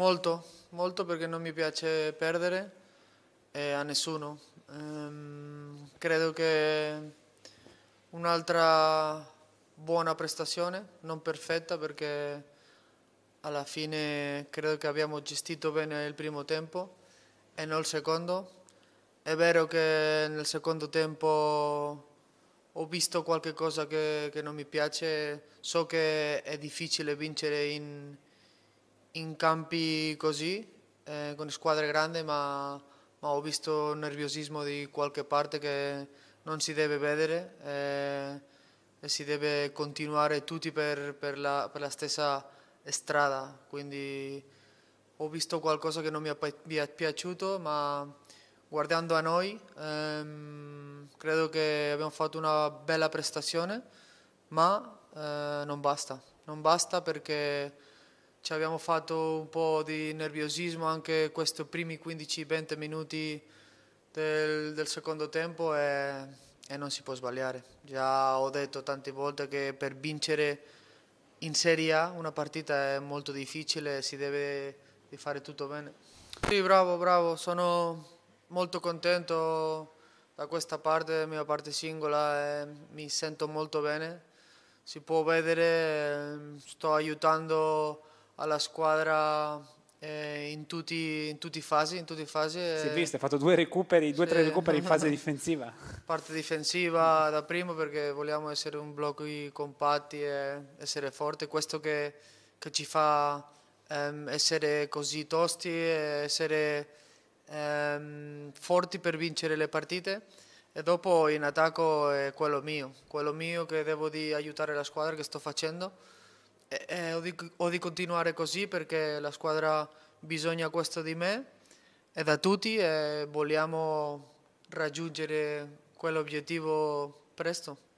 Molto, molto perché non mi piace perdere eh, a nessuno. Ehm, credo che un'altra buona prestazione, non perfetta perché alla fine credo che abbiamo gestito bene il primo tempo e non il secondo. È vero che nel secondo tempo ho visto qualche cosa che, che non mi piace, so che è difficile vincere in in campi così, eh, con squadre grandi, ma, ma ho visto nerviosismo di qualche parte che non si deve vedere eh, e si deve continuare tutti per, per, la, per, la, stessa strada. Quindi ho visto qualcosa che non mi è, piaciuto, ma guardando a noi ehm, credo che abbiamo fatto una bella prestazione, ma eh, non basta. Non basta perché ci abbiamo fatto un po' di nerviosismo anche questi primi 15-20 minuti del, del, secondo tempo e, e, non si può sbagliare. Già ho detto tante volte che per vincere in Serie A una partita è molto difficile, si deve fare tutto bene. Sì, bravo, bravo, sono molto contento da questa parte, mia parte singola, mi sento molto bene. Si può vedere, sto aiutando alla squadra eh, in, tutti, in tutti fasi, in tutti fasi eh. Si è visto, hai fatto due recuperi, due sì. tre recuperi in fase difensiva. Parte difensiva da primo perché vogliamo essere un blocco compatti e essere forti, questo che, che ci fa ehm, essere così tosti e essere ehm, forti per vincere le partite. E dopo in attacco è quello mio, quello mio che devo di aiutare la squadra che sto facendo eh, eh, o, di, o, di, continuare così perché la squadra bisogna questo di me e da tutti e vogliamo raggiungere quell'obiettivo presto.